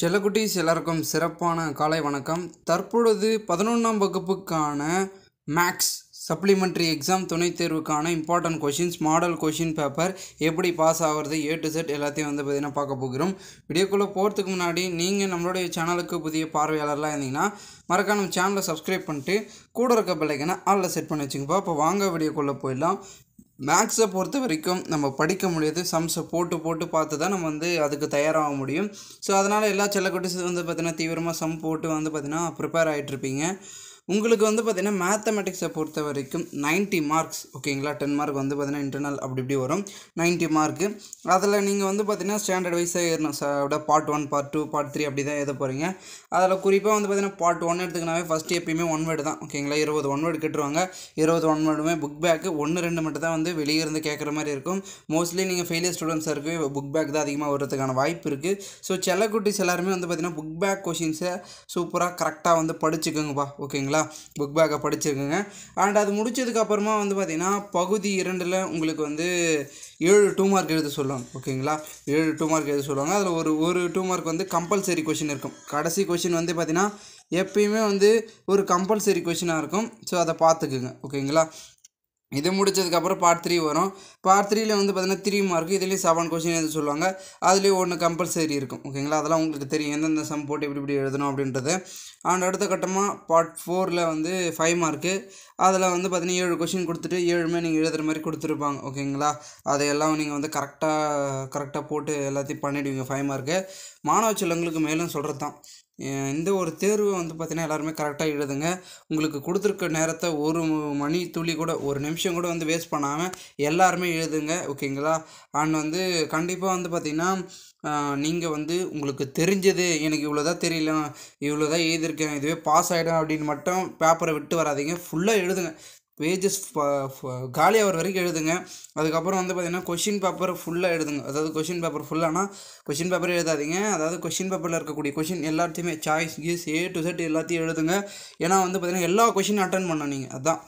செல்லக்குட்டீஸ் எல்லாருக்கும் சிறப்பான காலை வணக்கம் தற்பொழுது பதினொன்றாம் வகுப்புக்கான மேக்ஸ் சப்ளிமெண்ட்ரி எக்ஸாம் துணைத் தேர்வுக்கான important questions model question paper எப்படி பாஸ் ஆகிறது ஏ டு செட் எல்லாத்தையும் வந்து பார்த்திங்கன்னா பார்க்க போகிறோம் வீடியோக்குள்ளே போகிறதுக்கு முன்னாடி நீங்கள் நம்மளுடைய சேனலுக்கு புதிய பார்வையாளர்லாம் இருந்தீங்கன்னா மறக்காம சேனலை சப்ஸ்கிரைப் பண்ணிட்டு கூட இருக்க பிள்ளைக்கனை ஆளில் செட் பண்ணி வச்சுங்கப்பா அப்போ வாங்க வீடியோக்குள்ளே போயிடலாம் மேக்ஸை பொறுத்த வரைக்கும் நம்ம படிக்க முடியாது சம்ஸை போட்டு போட்டு பார்த்து தான் நம்ம வந்து அதுக்கு தயாராக முடியும் ஸோ அதனால் எல்லா செல்லக்குட்டிஸும் வந்து பார்த்திங்கன்னா தீவிரமாக சம் போட்டு வந்து பார்த்திங்கன்னா ப்ரிப்பேர் இருப்பீங்க உங்களுக்கு வந்து பார்த்திங்கன்னா மேத்தமெட்டிக்ஸை பொறுத்த வரைக்கும் நைன்ட்டி மார்க்ஸ் ஓகேங்களா டென் மார்க் வந்து பார்த்திங்கன்னா இன்டர்னல் அப்படி இப்படி வரும் நைன்ட்டி மார்க்கு அதில் நீங்கள் வந்து பார்த்திங்கன்னா ஸ்டாண்டர்ட் வைஸாக ஏறணும் விட part one part two part three அப்படி தான் எழுத போகிறீங்க அதில் குறிப்பாக வந்து பார்த்திங்கன்னா பார்ட் ஒன் எடுத்துக்கினாவே ஃபஸ்ட் எப்பயுமே ஒன் வேர்டு தான் ஓகேங்களா இருபது ஒன் வேர்டு கட்டுருவாங்க இருபது ஒன் வேர்டுமே புக் பேக்கு ஒன்று ரெண்டு மட்டும் தான் வந்து வெளியே இருந்து கேட்குற மாதிரி இருக்கும் மோஸ்ட்லி நீங்கள் ஃபெயிலியர் ஸ்டூடெண்ட்ஸாக இருக்கு புக் பேக் தான் அதிகமாக வர்றதுக்கான வாய்ப்பு இருக்குது ஸோ செல்லக்குட்டிஸ் எல்லாருமே வந்து பார்த்திங்கன்னா புக் பேக் கொஷின்ஸை சூப்பராக கரெக்டாக வந்து படிச்சுக்கோங்கப்பா ஓகேங்களா ஓகேங்களா புக் பேக்கை படிச்சிருக்குங்க அண்ட் அது முடிச்சதுக்கப்புறமா வந்து பார்த்திங்கன்னா பகுதி இரண்டில் உங்களுக்கு வந்து ஏழு டூ மார்க் எழுத சொல்லுவாங்க ஓகேங்களா ஏழு டூ மார்க் எழுத சொல்லுவாங்க அதில் ஒரு ஒரு டூ மார்க் வந்து கம்பல்சரி கொஷின் இருக்கும் கடைசி கொஷின் வந்து பார்த்திங்கன்னா எப்பயுமே வந்து ஒரு கம்பல்சரி கொஷினாக இருக்கும் ஸோ அதை பார்த்துக்குங்க ஓகேங்களா இது முடிச்சதுக்கப்புறம் பார்ட் த்ரீ வரும் பார்ட் த்ரீயில் வந்து பார்த்தீங்கன்னா த்ரீ மார்க் இதுலேயும் செவன் கொஸ்டின் எது சொல்லுவாங்க அதுலேயும் ஒன்று கம்பல்சரி இருக்கும் ஓகேங்களா அதெல்லாம் உங்களுக்கு தெரியும் எந்தெந்த சம் போட்டு இப்படி இப்படி எழுதணும் அப்படின்றது அண்ட் அடுத்த கட்டமாக பார்ட் ஃபோரில் வந்து ஃபைவ் மார்க்கு அதில் வந்து பார்த்தீங்கன்னா ஏழு கொஷின் கொடுத்துட்டு ஏழுமே நீங்கள் எழுதுகிற மாதிரி கொடுத்துருப்பாங்க ஓகேங்களா அதையெல்லாம் நீங்கள் வந்து கரெக்டாக கரெக்டாக போட்டு எல்லாத்தையும் பண்ணிவிடுவீங்க ஃபைவ் மார்க்கு மாணவ செல்லங்களுக்கு மேலும் சொல்கிறது தான் இந்த ஒரு தேர்வு வந்து பார்த்திங்கன்னா எல்லாருமே கரெக்டாக எழுதுங்க உங்களுக்கு கொடுத்துருக்க நேரத்தை ஒரு மணி துளி கூட ஒரு நிமிஷம் கூட வந்து வேஸ்ட் பண்ணாமல் எல்லாருமே எழுதுங்க ஓகேங்களா அண்ட் வந்து கண்டிப்பாக வந்து பார்த்திங்கன்னா நீங்கள் வந்து உங்களுக்கு தெரிஞ்சது எனக்கு இவ்வளோதான் தெரியல இவ்வளோதான் எழுதியிருக்கேன் இதுவே பாஸ் ஆகிடும் அப்படின்னு மட்டும் பேப்பரை விட்டு வராதிங்க ஃபுல்லாக எழுதுங்க பேஜஸ் காலி அவர் வரைக்கும் எழுதுங்க அதுக்கப்புறம் வந்து பார்த்திங்கன்னா கொஷின் பேப்பர் ஃபுல்லாக எழுதுங்க அதாவது கொஷின் பேப்பர் ஃபுல்லானால் கொஷின் பேப்பரே எழுதாதீங்க அதாவது கொஷின் பேப்பரில் இருக்கக்கூடிய கொஷின் எல்லாத்தையுமே choice keys A to Z எல்லாத்தையும் எழுதுங்க ஏன்னா வந்து பார்த்திங்கன்னா எல்லா கொஷின் அட்டன் பண்ணணும் நீங்கள் அதான்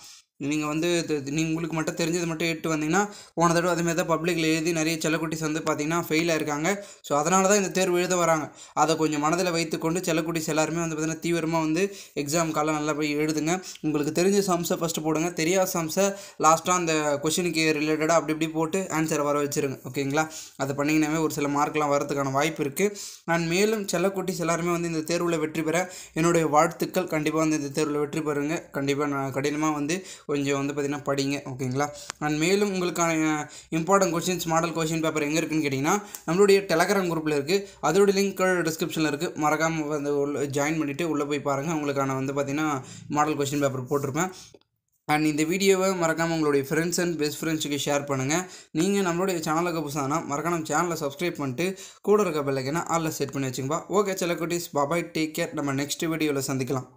நீங்கள் வந்து நீங்கள் உங்களுக்கு மட்டும் தெரிஞ்சது மட்டும் எடுத்து வந்தீங்கன்னா போன தடவை அதேமாதிரி தான் பப்ளிக்கில் எழுதி நிறைய செல்லக்குட்டிஸ் வந்து பார்த்திங்கன்னா ஃபெயிலாக இருக்காங்க ஸோ அதனால தான் இந்த தேர்வு எழுத வராங்க அதை கொஞ்சம் மனதில் வைத்துக்கொண்டு செல்லக்குட்டிஸ் எல்லாருமே வந்து பார்த்திங்கன்னா தீவிரமாக வந்து எக்ஸாம் காலம் நல்லா போய் எழுதுங்க உங்களுக்கு தெரிஞ்ச சம்ஸை ஃபஸ்ட்டு போடுங்க தெரியாத சம்ஸை லாஸ்ட்டாக அந்த கொஷினுக்கு ரிலேட்டடாக அப்படி இப்படி போட்டு ஆன்சரை வர வச்சுருங்க ஓகேங்களா அதை பண்ணிங்கன்னாவே ஒரு சில மார்க்லாம் வரதுக்கான வாய்ப்பு இருக்குது நான் மேலும் செல்லக்குட்டிஸ் எல்லாருமே வந்து இந்த தேர்வில் வெற்றி பெற என்னுடைய வாழ்த்துக்கள் கண்டிப்பாக வந்து இந்த தேர்வில் வெற்றி பெறுங்க கண்டிப்பாக நான் கடினமாக வந்து கொஞ்சம் வந்து பார்த்திங்கன்னா படிங்க ஓகேங்களா அண்ட் மேலும் உங்களுக்கான important questions model question paper எங்கே இருக்குன்னு கேட்டிங்கன்னா நம்மளுடைய டெலகிராம் குரூப்பில் இருக்குது அதோடய லிங்க் டிஸ்கிரிப்ஷனில் இருக்குது மறக்காமல் வந்து உள்ள ஜாயின் பண்ணிவிட்டு உள்ளே போய் பாருங்கள் உங்களுக்கான வந்து பார்த்திங்கன்னா மாடல் கொஷின் பேப்பர் போட்டிருப்பேன் அண்ட் இந்த வீடியோவை மறக்காமல் உங்களுடைய ஃப்ரெண்ட்ஸ் அண்ட் பெஸ்ட் ஃப்ரெண்ட்ஸுக்கு ஷேர் பண்ணுங்கள் நீங்கள் நம்மளுடைய சேனலுக்கு புதுசானா மறக்காம சேனலை சப்ஸ்கிரைப் பண்ணிட்டு கூட இருக்க பெல்லைக்கனா ஆளில் செட் பண்ணி வச்சுங்கப்பா ஓகே சில குட்டீஸ் பாபாய் டேக் கேர் நம்ம நெக்ஸ்ட் வீடியோவில் சந்திக்கலாம்